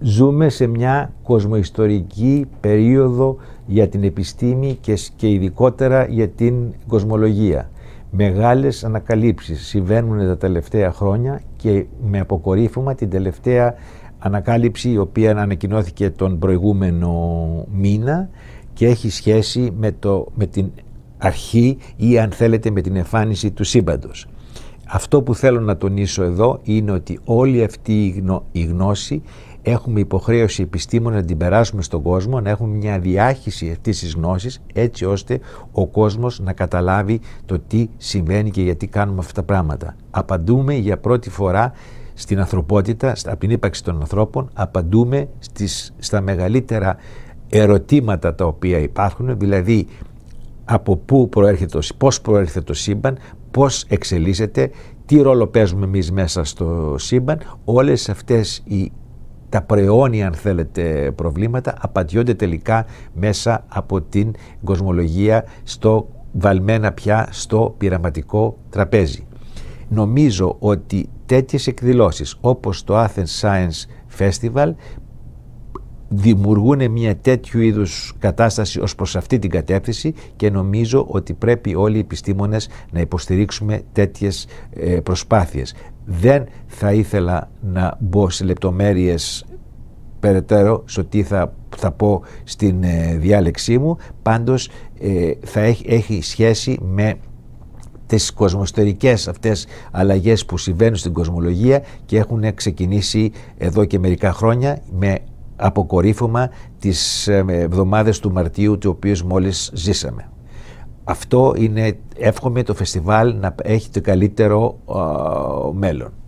ζούμε σε μια κοσμοϊστορική περίοδο για την επιστήμη και, ειδικότερα για την κοσμολογία. Μεγάλες ανακαλύψεις συμβαίνουν τα τελευταία χρόνια και με αποκορύφωμα την τελευταία ανακάλυψη η οποία ανακοινώθηκε τον προηγούμενο μήνα και έχει σχέση με, το, με την αρχή ή αν θέλετε με την εμφάνιση του σύμπαντος. Αυτό που θέλω να τονίσω εδώ είναι ότι όλη αυτή η γνώση έχουμε υποχρέωση επιστήμονα να την περάσουμε στον κόσμο, να έχουμε μια διάχυση αυτής της γνώσης, έτσι ώστε ο κόσμος να καταλάβει το τι συμβαίνει και γιατί κάνουμε αυτά τα πράγματα. Απαντούμε για πρώτη φορά στην ανθρωπότητα, από την ύπαρξη των ανθρώπων, απαντούμε στις, στα μεγαλύτερα ερωτήματα τα οποία υπάρχουν, δηλαδή από πού προέρχεται, πώς προέρχεται το σύμπαν, πώς εξελίσσεται, τι ρόλο παίζουμε εμείς μέσα στο σύμπαν, όλες αυτές οι τα προαιώνια αν θέλετε προβλήματα απαντιόνται τελικά μέσα από την κοσμολογία στο βαλμένα πια στο πειραματικό τραπέζι. Νομίζω ότι τέτοιες εκδηλώσεις όπως το Athens Science Festival δημιουργούν μια τέτοιου είδους κατάσταση ως προς αυτή την κατεύθυνση και νομίζω ότι πρέπει όλοι οι επιστήμονες να υποστηρίξουμε τέτοιες ε, προσπάθειες. Δεν θα ήθελα να μπω σε λεπτομέρειες περαιτέρω στο τι θα, πω στην ε, διάλεξή μου, πάντως ε, θα έχει, έχει σχέση με τις κοσμοστερικές αυτές αλλαγές που συμβαίνουν στην κοσμολογία και έχουν ξεκινήσει εδώ και μερικά χρόνια με αποκορύφωμα τις εβδομάδες του Μαρτίου τις οποίες μόλις ζήσαμε. Αυτό είναι, εύχομαι το φεστιβάλ να έχει το καλύτερο μέλλον.